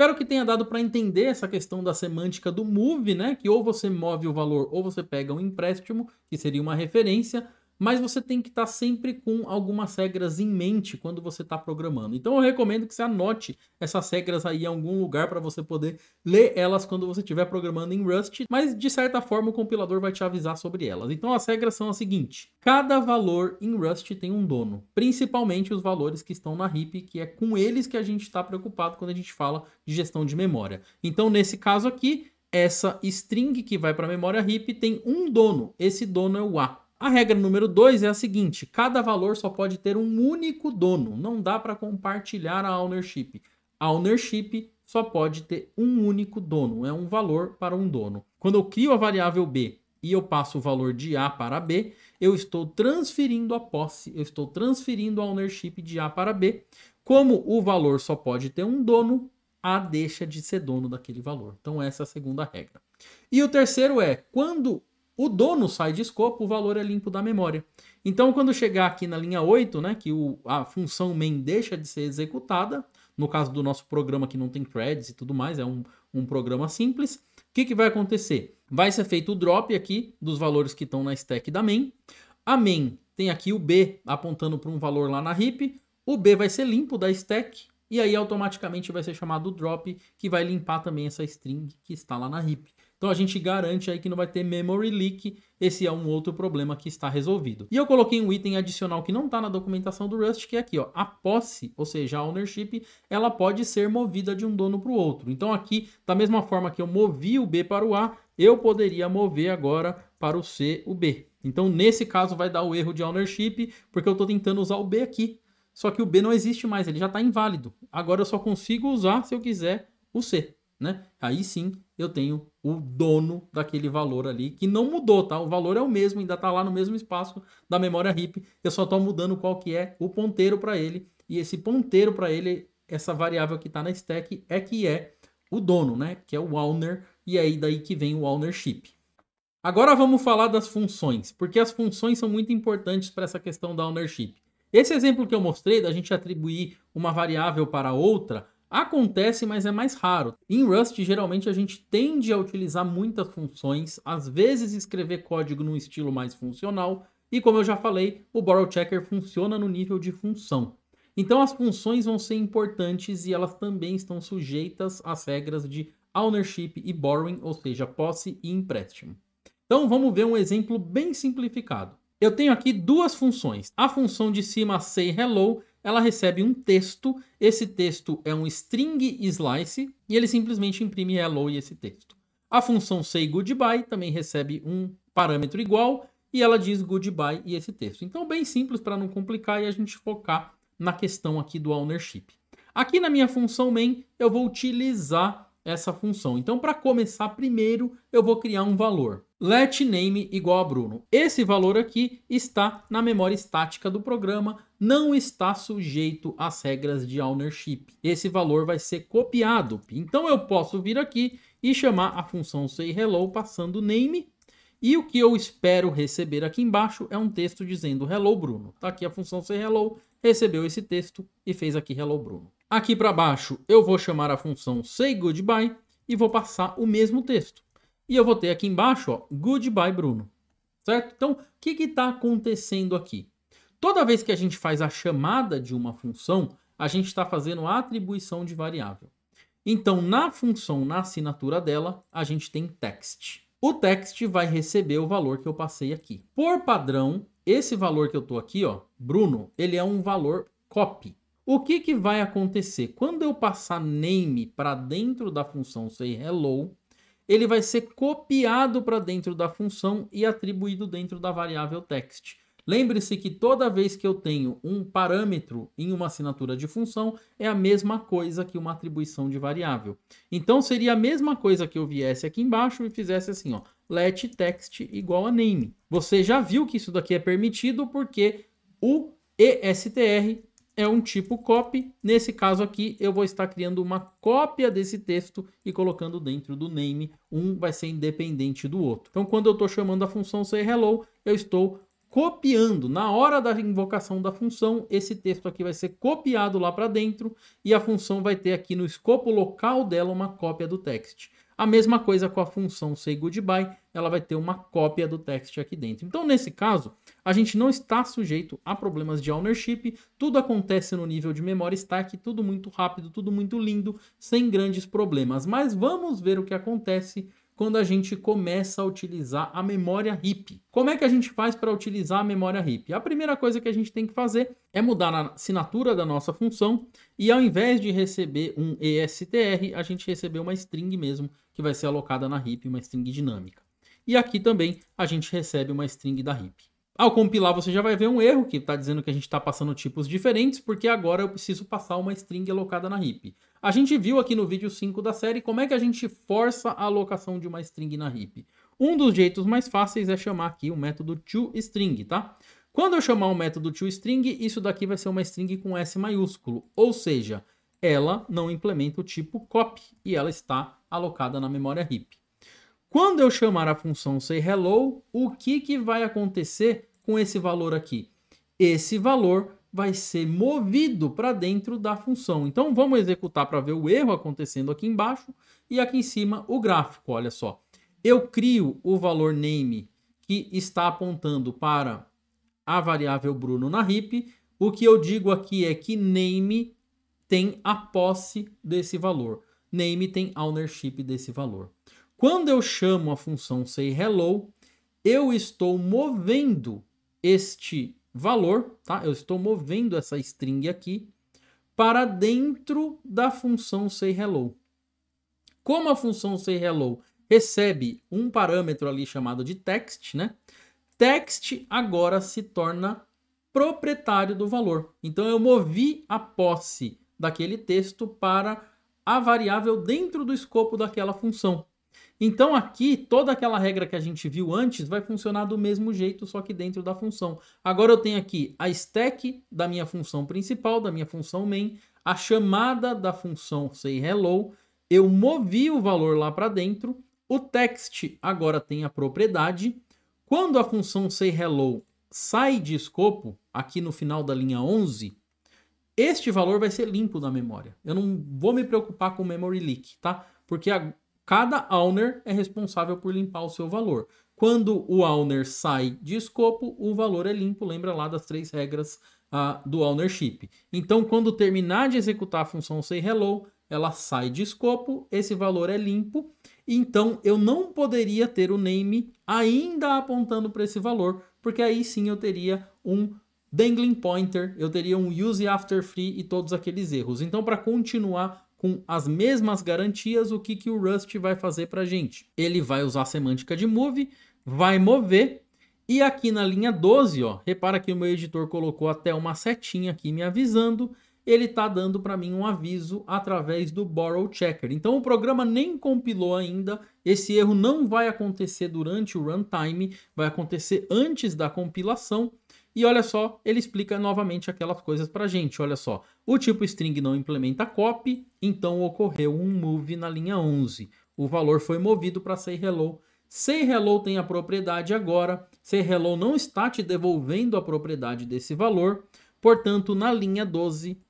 Espero que tenha dado para entender essa questão da semântica do move, né? Que ou você move o valor ou você pega um empréstimo, que seria uma referência, mas você tem que estar tá sempre com algumas regras em mente quando você está programando. Então eu recomendo que você anote essas regras aí em algum lugar para você poder ler elas quando você estiver programando em Rust, mas de certa forma o compilador vai te avisar sobre elas. Então as regras são as seguintes: cada valor em Rust tem um dono, principalmente os valores que estão na heap, que é com eles que a gente está preocupado quando a gente fala de gestão de memória. Então nesse caso aqui, essa string que vai para a memória heap tem um dono. Esse dono é o A. A regra número 2 é a seguinte: cada valor só pode ter um único dono, não dá para compartilhar a ownership. A ownership só pode ter um único dono, é um valor para um dono. Quando eu crio a variável B e eu passo o valor de A para B, eu estou transferindo a posse, eu estou transferindo a ownership de A para B. Como o valor só pode ter um dono, A deixa de ser dono daquele valor. Então essa é a segunda regra. E o terceiro é, quando o dono sai de escopo, o valor é limpo da memória. Então, quando chegar aqui na linha 8, né, que o, a função main deixa de ser executada, no caso do nosso programa que não tem threads e tudo mais, é um, um programa simples, o que, que vai acontecer? Vai ser feito o drop aqui dos valores que estão na stack da main. A main tem aqui o B apontando para um valor lá na heap, o B vai ser limpo da stack, e aí automaticamente vai ser chamado o drop, que vai limpar também essa string que está lá na heap. Então a gente garante aí que não vai ter memory leak. Esse é um outro problema que está resolvido. E eu coloquei um item adicional que não está na documentação do Rust, que é aqui, ó, a posse, ou seja, a ownership, ela pode ser movida de um dono para o outro. Então aqui, da mesma forma que eu movi o B para o A, eu poderia mover agora para o C o B. Então nesse caso vai dar o erro de ownership, porque eu estou tentando usar o B aqui. Só que o B não existe mais, ele já está inválido. Agora eu só consigo usar, se eu quiser, o C né? Aí sim eu tenho o dono daquele valor ali, que não mudou, tá? O valor é o mesmo, ainda está lá no mesmo espaço da memória RIP, eu só estou mudando qual que é o ponteiro para ele, e esse ponteiro para ele, essa variável que está na stack é que é o dono, né? Que é o owner, e é aí daí que vem o ownership. Agora vamos falar das funções, porque as funções são muito importantes para essa questão da ownership. Esse exemplo que eu mostrei da gente atribuir uma variável para outra Acontece, mas é mais raro. Em Rust, geralmente a gente tende a utilizar muitas funções, às vezes escrever código num estilo mais funcional, e como eu já falei, o borrow checker funciona no nível de função. Então as funções vão ser importantes e elas também estão sujeitas às regras de ownership e borrowing, ou seja, posse e empréstimo. Então vamos ver um exemplo bem simplificado. Eu tenho aqui duas funções. A função de cima say hello ela recebe um texto, esse texto é um string slice, e ele simplesmente imprime hello e esse texto. A função say goodbye também recebe um parâmetro igual, e ela diz goodbye e esse texto. Então, bem simples para não complicar e a gente focar na questão aqui do ownership. Aqui na minha função main, eu vou utilizar essa função. Então, para começar primeiro, eu vou criar um valor let name igual a Bruno. Esse valor aqui está na memória estática do programa, não está sujeito às regras de ownership. Esse valor vai ser copiado. Então eu posso vir aqui e chamar a função say hello passando name. E o que eu espero receber aqui embaixo é um texto dizendo hello Bruno. Tá aqui a função say hello, recebeu esse texto e fez aqui hello Bruno. Aqui para baixo eu vou chamar a função say goodbye e vou passar o mesmo texto. E eu vou ter aqui embaixo, ó, Goodbye Bruno. Certo? Então, o que está acontecendo aqui? Toda vez que a gente faz a chamada de uma função, a gente está fazendo a atribuição de variável. Então, na função, na assinatura dela, a gente tem text. O text vai receber o valor que eu passei aqui. Por padrão, esse valor que eu estou aqui, ó, Bruno, ele é um valor copy. O que, que vai acontecer? Quando eu passar name para dentro da função say hello, ele vai ser copiado para dentro da função e atribuído dentro da variável text. Lembre-se que toda vez que eu tenho um parâmetro em uma assinatura de função, é a mesma coisa que uma atribuição de variável. Então seria a mesma coisa que eu viesse aqui embaixo e fizesse assim, ó, let text igual a name. Você já viu que isso daqui é permitido porque o ESTR é um tipo copy. Nesse caso aqui, eu vou estar criando uma cópia desse texto e colocando dentro do name. Um vai ser independente do outro. Então, quando eu estou chamando a função sayhello, eu estou copiando. Na hora da invocação da função, esse texto aqui vai ser copiado lá para dentro e a função vai ter aqui no escopo local dela uma cópia do texto. A mesma coisa com a função say goodbye, ela vai ter uma cópia do text aqui dentro. Então, nesse caso, a gente não está sujeito a problemas de ownership, tudo acontece no nível de memória stack, tudo muito rápido, tudo muito lindo, sem grandes problemas. Mas vamos ver o que acontece quando a gente começa a utilizar a memória RIP. Como é que a gente faz para utilizar a memória RIP? A primeira coisa que a gente tem que fazer é mudar a assinatura da nossa função e ao invés de receber um ESTR, a gente receber uma string mesmo, que vai ser alocada na RIP, uma string dinâmica. E aqui também a gente recebe uma string da RIP. Ao compilar, você já vai ver um erro que está dizendo que a gente está passando tipos diferentes, porque agora eu preciso passar uma string alocada na heap. A gente viu aqui no vídeo 5 da série como é que a gente força a alocação de uma string na heap. Um dos jeitos mais fáceis é chamar aqui o método toString, tá? Quando eu chamar o método toString, isso daqui vai ser uma string com S maiúsculo, ou seja, ela não implementa o tipo copy e ela está alocada na memória heap. Quando eu chamar a função sayHello, o que, que vai acontecer com esse valor aqui. Esse valor vai ser movido para dentro da função. Então vamos executar para ver o erro acontecendo aqui embaixo e aqui em cima o gráfico, olha só. Eu crio o valor name que está apontando para a variável Bruno na RIP. O que eu digo aqui é que name tem a posse desse valor. Name tem ownership desse valor. Quando eu chamo a função say hello, eu estou movendo este valor, tá? Eu estou movendo essa string aqui para dentro da função sayhello. Como a função sayhello recebe um parâmetro ali chamado de text, né? Text agora se torna proprietário do valor. Então eu movi a posse daquele texto para a variável dentro do escopo daquela função. Então aqui toda aquela regra que a gente viu antes vai funcionar do mesmo jeito, só que dentro da função. Agora eu tenho aqui a stack da minha função principal, da minha função main, a chamada da função say hello, eu movi o valor lá para dentro, o text agora tem a propriedade. Quando a função say hello sai de escopo, aqui no final da linha 11, este valor vai ser limpo da memória. Eu não vou me preocupar com memory leak, tá? Porque Cada owner é responsável por limpar o seu valor. Quando o owner sai de escopo, o valor é limpo. Lembra lá das três regras uh, do ownership. Então, quando terminar de executar a função say hello, ela sai de escopo, esse valor é limpo. Então, eu não poderia ter o name ainda apontando para esse valor, porque aí sim eu teria um dangling pointer, eu teria um use after free e todos aqueles erros. Então, para continuar com as mesmas garantias, o que, que o Rust vai fazer para a gente? Ele vai usar a semântica de move, vai mover, e aqui na linha 12, ó, repara que o meu editor colocou até uma setinha aqui me avisando, ele está dando para mim um aviso através do Borrow Checker. Então o programa nem compilou ainda, esse erro não vai acontecer durante o runtime, vai acontecer antes da compilação, e olha só, ele explica novamente aquelas coisas para a gente. Olha só, o tipo string não implementa copy, então ocorreu um move na linha 11. O valor foi movido para say hello. Say hello tem a propriedade agora. Say hello não está te devolvendo a propriedade desse valor. Portanto, na linha 12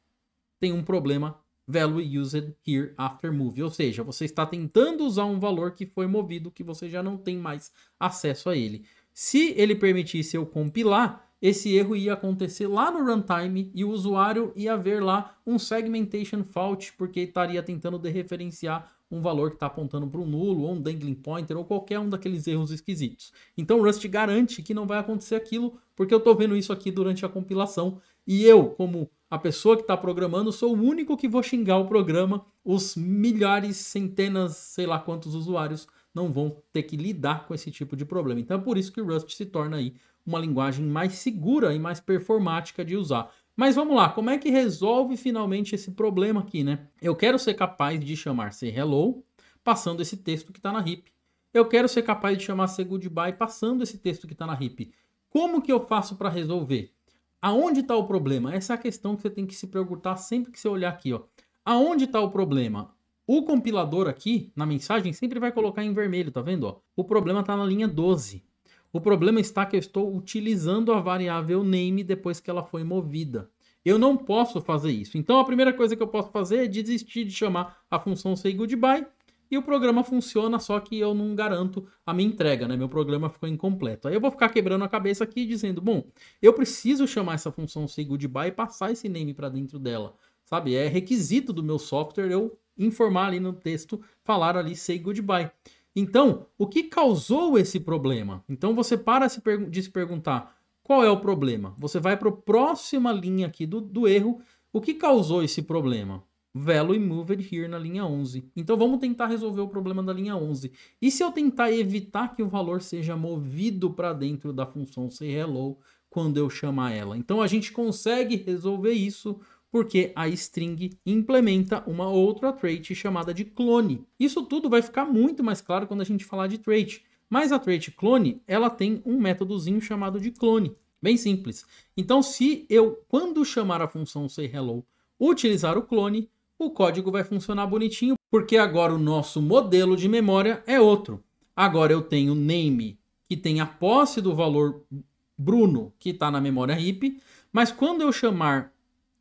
tem um problema value used here after move, ou seja, você está tentando usar um valor que foi movido que você já não tem mais acesso a ele. Se ele permitisse eu compilar, esse erro ia acontecer lá no runtime e o usuário ia ver lá um segmentation fault, porque estaria tentando dereferenciar um valor que está apontando para um nulo, ou um dangling pointer, ou qualquer um daqueles erros esquisitos. Então o Rust garante que não vai acontecer aquilo, porque eu estou vendo isso aqui durante a compilação, e eu, como a pessoa que está programando, sou o único que vou xingar o programa, os milhares, centenas, sei lá quantos usuários não vão ter que lidar com esse tipo de problema. Então é por isso que o Rust se torna aí uma linguagem mais segura e mais performática de usar. Mas vamos lá, como é que resolve finalmente esse problema aqui, né? Eu quero ser capaz de chamar say hello passando esse texto que está na heap. Eu quero ser capaz de chamar say goodbye passando esse texto que está na heap. Como que eu faço para resolver? Aonde está o problema? Essa é a questão que você tem que se perguntar sempre que você olhar aqui. Ó. Aonde está o problema? O compilador aqui, na mensagem, sempre vai colocar em vermelho, tá vendo? Ó? O problema está na linha 12. O problema está que eu estou utilizando a variável name depois que ela foi movida. Eu não posso fazer isso. Então a primeira coisa que eu posso fazer é desistir de chamar a função say goodbye e o programa funciona, só que eu não garanto a minha entrega, né? Meu programa ficou incompleto. Aí eu vou ficar quebrando a cabeça aqui dizendo, bom, eu preciso chamar essa função say goodbye e passar esse name para dentro dela, sabe? É requisito do meu software eu informar ali no texto, falar ali say goodbye. Então, o que causou esse problema? Então, você para de se perguntar qual é o problema. Você vai para a próxima linha aqui do, do erro. O que causou esse problema? Value Moved Here na linha 11. Então, vamos tentar resolver o problema da linha 11. E se eu tentar evitar que o valor seja movido para dentro da função say hello quando eu chamar ela? Então, a gente consegue resolver isso porque a string implementa uma outra trait chamada de clone. Isso tudo vai ficar muito mais claro quando a gente falar de trait. Mas a trait clone, ela tem um métodozinho chamado de clone, bem simples. Então, se eu, quando chamar a função say hello, utilizar o clone, o código vai funcionar bonitinho, porque agora o nosso modelo de memória é outro. Agora eu tenho name, que tem a posse do valor Bruno, que está na memória heap, mas quando eu chamar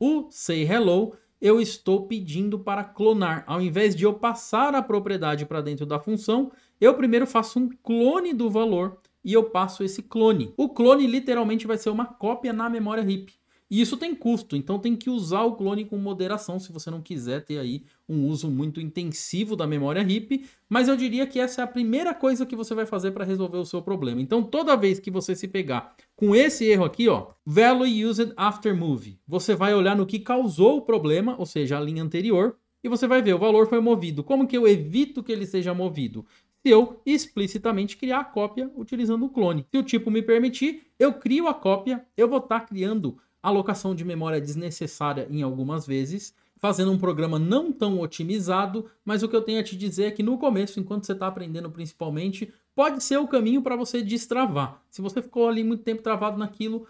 o say hello eu estou pedindo para clonar. Ao invés de eu passar a propriedade para dentro da função, eu primeiro faço um clone do valor e eu passo esse clone. O clone literalmente vai ser uma cópia na memória heap. E isso tem custo, então tem que usar o clone com moderação se você não quiser ter aí um uso muito intensivo da memória RIP, mas eu diria que essa é a primeira coisa que você vai fazer para resolver o seu problema. Então toda vez que você se pegar com esse erro aqui, ó, value used after move, você vai olhar no que causou o problema, ou seja, a linha anterior, e você vai ver o valor foi movido. Como que eu evito que ele seja movido? se eu explicitamente criar a cópia utilizando o clone. Se o tipo me permitir, eu crio a cópia, eu vou estar tá criando alocação de memória desnecessária em algumas vezes, fazendo um programa não tão otimizado, mas o que eu tenho a te dizer é que no começo, enquanto você está aprendendo principalmente, pode ser o caminho para você destravar. Se você ficou ali muito tempo travado naquilo,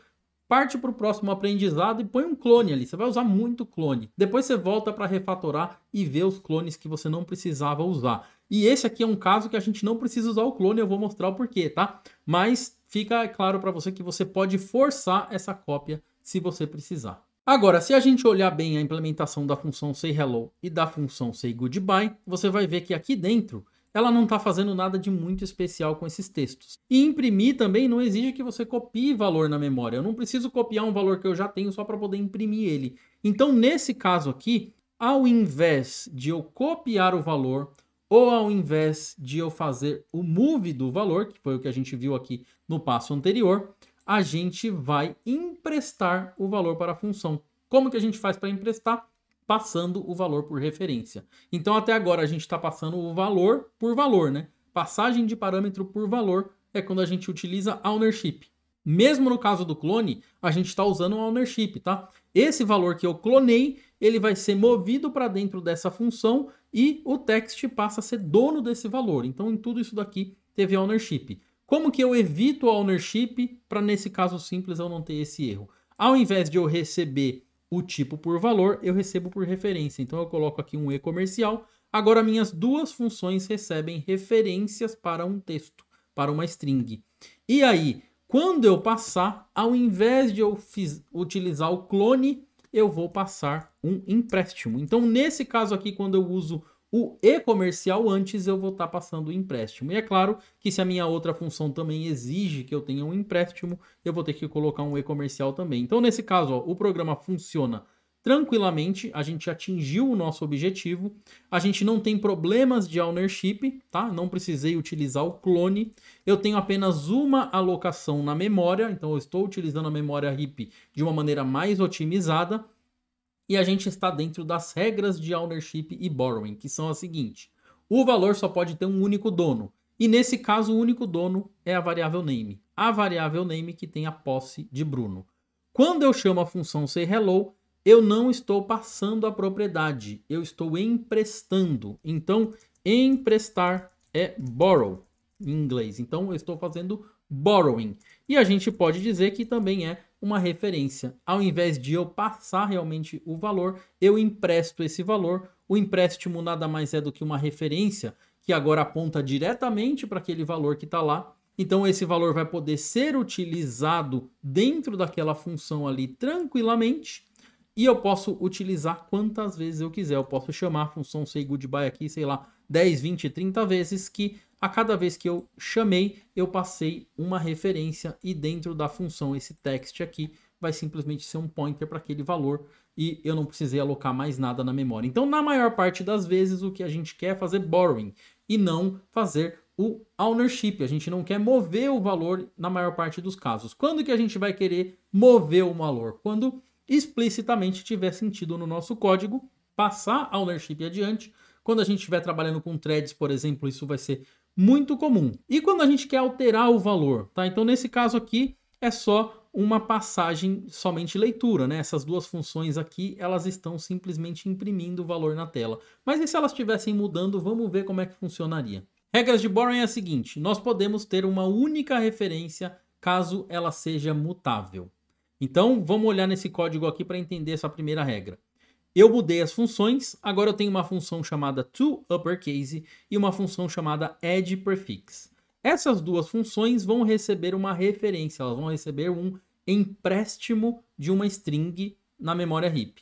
parte para o próximo aprendizado e põe um clone ali. Você vai usar muito clone. Depois você volta para refatorar e ver os clones que você não precisava usar. E esse aqui é um caso que a gente não precisa usar o clone, eu vou mostrar o porquê, tá? Mas fica claro para você que você pode forçar essa cópia se você precisar. Agora, se a gente olhar bem a implementação da função sayHello e da função sayGoodbye, você vai ver que aqui dentro ela não está fazendo nada de muito especial com esses textos. E imprimir também não exige que você copie valor na memória. Eu não preciso copiar um valor que eu já tenho só para poder imprimir ele. Então, nesse caso aqui, ao invés de eu copiar o valor, ou ao invés de eu fazer o move do valor, que foi o que a gente viu aqui no passo anterior, a gente vai emprestar o valor para a função. Como que a gente faz para emprestar? Passando o valor por referência. Então, até agora, a gente está passando o valor por valor, né? Passagem de parâmetro por valor é quando a gente utiliza ownership. Mesmo no caso do clone, a gente está usando o ownership, tá? Esse valor que eu clonei, ele vai ser movido para dentro dessa função e o text passa a ser dono desse valor. Então, em tudo isso daqui, teve ownership. Como que eu evito a ownership para, nesse caso simples, eu não ter esse erro? Ao invés de eu receber o tipo por valor, eu recebo por referência. Então, eu coloco aqui um E comercial. Agora, minhas duas funções recebem referências para um texto, para uma string. E aí, quando eu passar, ao invés de eu fiz, utilizar o clone, eu vou passar um empréstimo. Então, nesse caso aqui, quando eu uso o e-comercial antes eu vou estar tá passando o empréstimo. E é claro que se a minha outra função também exige que eu tenha um empréstimo, eu vou ter que colocar um e-comercial também. Então, nesse caso, ó, o programa funciona tranquilamente, a gente atingiu o nosso objetivo, a gente não tem problemas de ownership, tá? Não precisei utilizar o clone, eu tenho apenas uma alocação na memória, então eu estou utilizando a memória RIP de uma maneira mais otimizada e a gente está dentro das regras de ownership e borrowing, que são as seguintes: o valor só pode ter um único dono, e nesse caso o único dono é a variável name, a variável name que tem a posse de Bruno. Quando eu chamo a função say hello, eu não estou passando a propriedade, eu estou emprestando. Então, emprestar é borrow em inglês. Então, eu estou fazendo borrowing. E a gente pode dizer que também é uma referência. Ao invés de eu passar realmente o valor, eu empresto esse valor. O empréstimo nada mais é do que uma referência que agora aponta diretamente para aquele valor que está lá. Então, esse valor vai poder ser utilizado dentro daquela função ali tranquilamente e eu posso utilizar quantas vezes eu quiser. Eu posso chamar a função say goodbye aqui, sei lá, 10, 20, 30 vezes, que a cada vez que eu chamei, eu passei uma referência e dentro da função esse text aqui vai simplesmente ser um pointer para aquele valor e eu não precisei alocar mais nada na memória. Então, na maior parte das vezes, o que a gente quer é fazer borrowing e não fazer o ownership. A gente não quer mover o valor na maior parte dos casos. Quando que a gente vai querer mover o valor? Quando explicitamente tiver sentido no nosso código passar ownership adiante. Quando a gente estiver trabalhando com threads, por exemplo, isso vai ser muito comum. E quando a gente quer alterar o valor, tá? Então, nesse caso aqui, é só uma passagem somente leitura, né? Essas duas funções aqui, elas estão simplesmente imprimindo o valor na tela. Mas e se elas estivessem mudando, vamos ver como é que funcionaria. Regras de Boring é a seguinte, nós podemos ter uma única referência caso ela seja mutável. Então, vamos olhar nesse código aqui para entender essa primeira regra. Eu mudei as funções, agora eu tenho uma função chamada toUpperCase e uma função chamada addPrefix. Essas duas funções vão receber uma referência, elas vão receber um empréstimo de uma string na memória heap.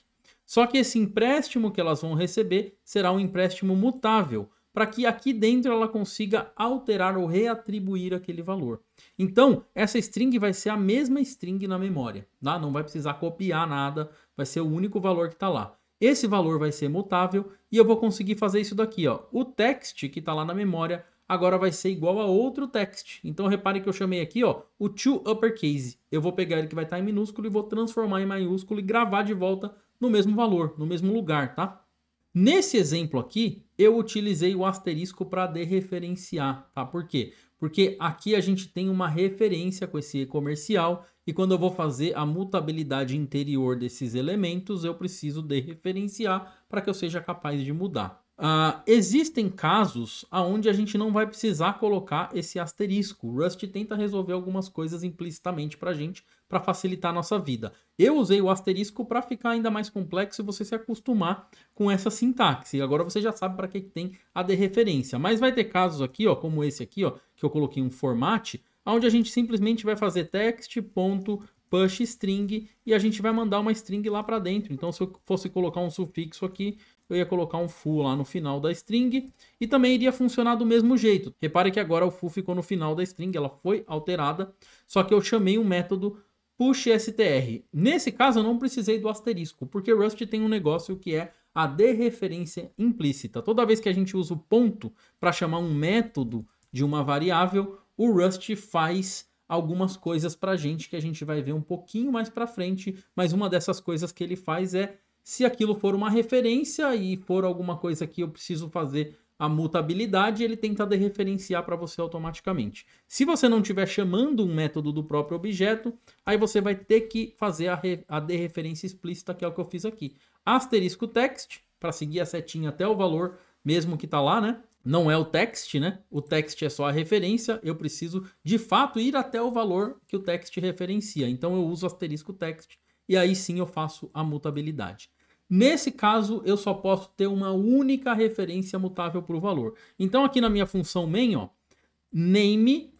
Só que esse empréstimo que elas vão receber será um empréstimo mutável, para que aqui dentro ela consiga alterar ou reatribuir aquele valor. Então, essa string vai ser a mesma string na memória, tá? não vai precisar copiar nada, vai ser o único valor que está lá. Esse valor vai ser mutável e eu vou conseguir fazer isso daqui. Ó. O text que está lá na memória agora vai ser igual a outro text. Então repare que eu chamei aqui ó, o to uppercase. Eu vou pegar ele que vai estar tá em minúsculo e vou transformar em maiúsculo e gravar de volta no mesmo valor, no mesmo lugar, tá? Nesse exemplo aqui, eu utilizei o asterisco para dereferenciar, tá? Por quê? porque aqui a gente tem uma referência com esse comercial e quando eu vou fazer a mutabilidade interior desses elementos, eu preciso de referenciar para que eu seja capaz de mudar. Uh, existem casos onde a gente não vai precisar colocar esse asterisco. O Rust tenta resolver algumas coisas implicitamente para a gente para facilitar a nossa vida. Eu usei o asterisco para ficar ainda mais complexo e você se acostumar com essa sintaxe. Agora você já sabe para que tem a dereferência. Mas vai ter casos aqui, ó, como esse aqui, ó, que eu coloquei um formato, onde a gente simplesmente vai fazer text.push string e a gente vai mandar uma string lá para dentro. Então se eu fosse colocar um sufixo aqui, eu ia colocar um foo lá no final da string e também iria funcionar do mesmo jeito. Repare que agora o foo ficou no final da string, ela foi alterada, só que eu chamei um método push str. Nesse caso, eu não precisei do asterisco, porque Rust tem um negócio que é a dereferência implícita. Toda vez que a gente usa o ponto para chamar um método de uma variável, o Rust faz algumas coisas para a gente que a gente vai ver um pouquinho mais para frente, mas uma dessas coisas que ele faz é se aquilo for uma referência e for alguma coisa que eu preciso fazer a mutabilidade, ele tenta dereferenciar para você automaticamente. Se você não estiver chamando um método do próprio objeto, aí você vai ter que fazer a, a dereferência explícita, que é o que eu fiz aqui. Asterisco text, para seguir a setinha até o valor mesmo que está lá, né? Não é o text, né? O text é só a referência, eu preciso de fato ir até o valor que o text referencia. Então eu uso asterisco text e aí sim eu faço a mutabilidade. Nesse caso, eu só posso ter uma única referência mutável para o valor. Então, aqui na minha função main, ó, name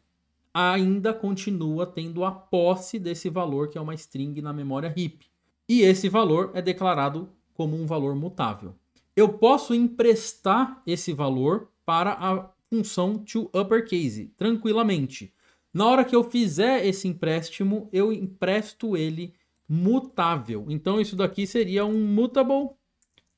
ainda continua tendo a posse desse valor, que é uma string na memória heap. E esse valor é declarado como um valor mutável. Eu posso emprestar esse valor para a função toUpperCase, tranquilamente. Na hora que eu fizer esse empréstimo, eu empresto ele mutável. Então isso daqui seria um mutable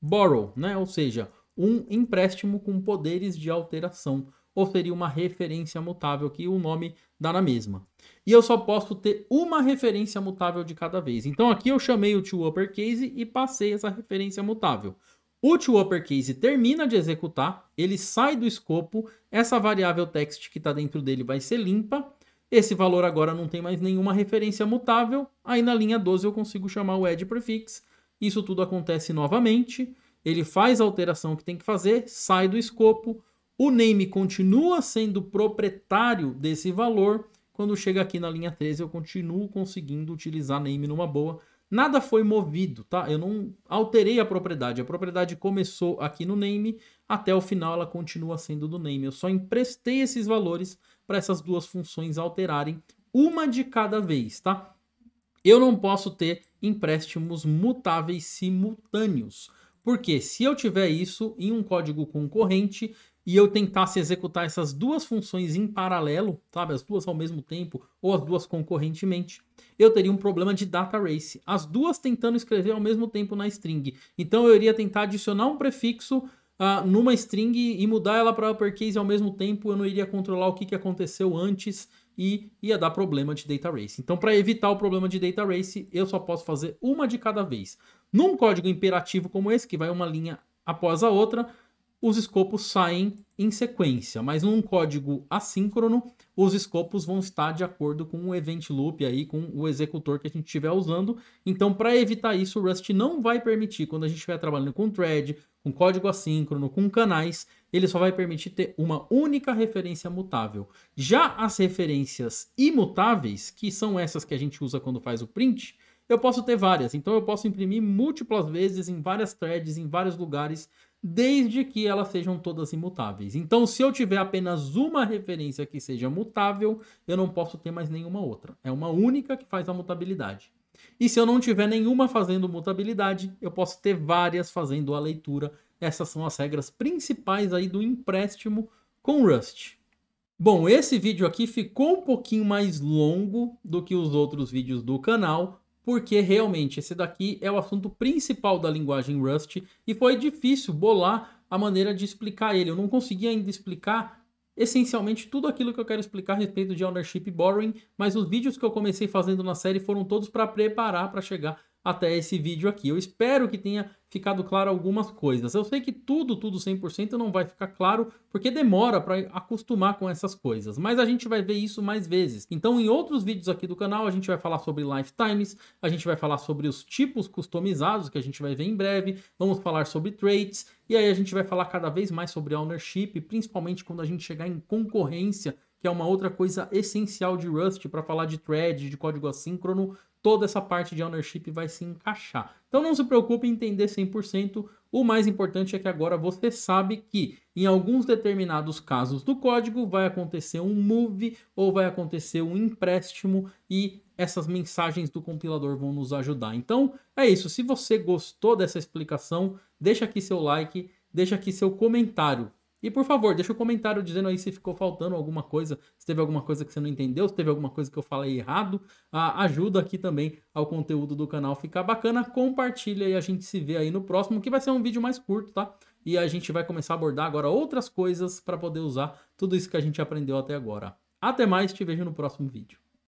borrow, né? Ou seja, um empréstimo com poderes de alteração, ou seria uma referência mutável que o nome dá na mesma. E eu só posso ter uma referência mutável de cada vez. Então aqui eu chamei o toUpperCase e passei essa referência mutável. O toUpperCase termina de executar, ele sai do escopo, essa variável text que está dentro dele vai ser limpa, esse valor agora não tem mais nenhuma referência mutável, aí na linha 12 eu consigo chamar o add prefix. Isso tudo acontece novamente, ele faz a alteração que tem que fazer, sai do escopo, o name continua sendo proprietário desse valor. Quando chega aqui na linha 13, eu continuo conseguindo utilizar name numa boa, Nada foi movido, tá? Eu não alterei a propriedade. A propriedade começou aqui no name, até o final ela continua sendo do name. Eu só emprestei esses valores para essas duas funções alterarem uma de cada vez, tá? Eu não posso ter empréstimos mutáveis simultâneos. Porque se eu tiver isso em um código concorrente, e eu tentasse executar essas duas funções em paralelo, sabe, as duas ao mesmo tempo ou as duas concorrentemente, eu teria um problema de data race. As duas tentando escrever ao mesmo tempo na string. Então eu iria tentar adicionar um prefixo uh, numa string e mudar ela para uppercase ao mesmo tempo, eu não iria controlar o que, que aconteceu antes e ia dar problema de data race. Então para evitar o problema de data race, eu só posso fazer uma de cada vez. Num código imperativo como esse, que vai uma linha após a outra, os escopos saem em sequência, mas num código assíncrono, os escopos vão estar de acordo com o event loop aí, com o executor que a gente estiver usando. Então, para evitar isso, o Rust não vai permitir, quando a gente estiver trabalhando com thread, com código assíncrono, com canais, ele só vai permitir ter uma única referência mutável. Já as referências imutáveis, que são essas que a gente usa quando faz o print, eu posso ter várias. Então, eu posso imprimir múltiplas vezes em várias threads, em vários lugares, desde que elas sejam todas imutáveis. Então, se eu tiver apenas uma referência que seja mutável, eu não posso ter mais nenhuma outra. É uma única que faz a mutabilidade. E se eu não tiver nenhuma fazendo mutabilidade, eu posso ter várias fazendo a leitura. Essas são as regras principais aí do empréstimo com Rust. Bom, esse vídeo aqui ficou um pouquinho mais longo do que os outros vídeos do canal, porque realmente esse daqui é o assunto principal da linguagem Rust e foi difícil bolar a maneira de explicar ele. Eu não consegui ainda explicar essencialmente tudo aquilo que eu quero explicar a respeito de ownership e borrowing, mas os vídeos que eu comecei fazendo na série foram todos para preparar para chegar até esse vídeo aqui. Eu espero que tenha ficado claro algumas coisas. Eu sei que tudo, tudo 100% não vai ficar claro, porque demora para acostumar com essas coisas, mas a gente vai ver isso mais vezes. Então, em outros vídeos aqui do canal, a gente vai falar sobre lifetimes, a gente vai falar sobre os tipos customizados, que a gente vai ver em breve, vamos falar sobre traits, e aí a gente vai falar cada vez mais sobre ownership, principalmente quando a gente chegar em concorrência que é uma outra coisa essencial de Rust para falar de thread, de código assíncrono, toda essa parte de ownership vai se encaixar. Então não se preocupe em entender 100%, o mais importante é que agora você sabe que em alguns determinados casos do código vai acontecer um move ou vai acontecer um empréstimo e essas mensagens do compilador vão nos ajudar. Então é isso, se você gostou dessa explicação, deixa aqui seu like, deixa aqui seu comentário. E por favor, deixa um comentário dizendo aí se ficou faltando alguma coisa, se teve alguma coisa que você não entendeu, se teve alguma coisa que eu falei errado. Ah, ajuda aqui também ao conteúdo do canal ficar bacana. Compartilha e a gente se vê aí no próximo, que vai ser um vídeo mais curto, tá? E a gente vai começar a abordar agora outras coisas para poder usar tudo isso que a gente aprendeu até agora. Até mais, te vejo no próximo vídeo.